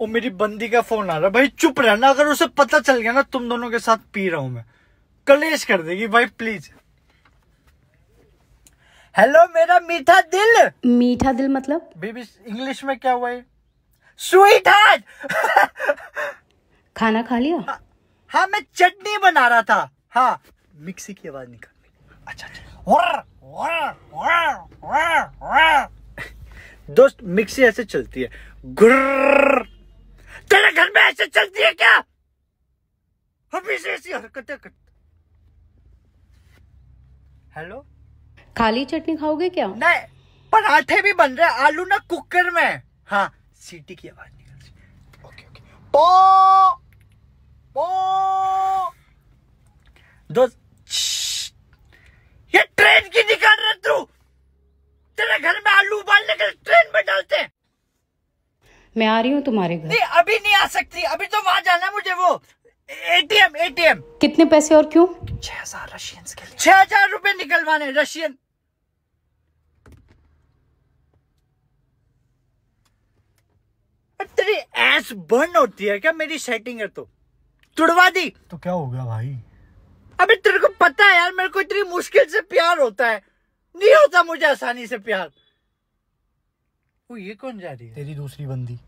और मेरी बंदी का फोन आ रहा भाई चुप रहना अगर उसे पता चल गया ना तुम दोनों के साथ पी रहा हूं मैं कलेश कर देगी भाई प्लीज हेलो मेरा मीठा दिल मीठा दिल मतलब बेबी इंग्लिश में क्या हुआ है स्वीट हार्ट खाना खा लिया हाँ, हा, मैं चटनी बना रहा था हाँ मिक्सी की आवाज निकाल अच्छा अच्छा दोस्त मिक्सी ऐसे चलती है गुर्र तेरे घर में ऐसे चलती है क्या हमेशा ऐसी हरकतें कर हेलो खाली चटनी खाओगे क्या नहीं पराठे भी बन रहे आलू ना कुकर में हाँ सीटी की आवाज निकल ओके ओके पो पो दोस्त ये ट्रेन की मैं आ रही हूँ तुम्हारे घर नहीं अभी नहीं आ सकती अभी तो वहाँ जाना मुझे वो एटीएम एटीएम कितने पैसे और क्यों छह हजार रशियन के लिए छह हजार रुपए निकलवाने रशियन तेरी एस बर्न होती है क्या मेरी सेटिंग है तो तुड़वा दी तो क्या हो गया भाई अभी तेरे को पता है यार मेरे को इतनी मुश्किल से प्यार होता है नहीं होता मुझे आसानी से प्यार वो ये कौन जा रही है तेरी दूसरी बंदी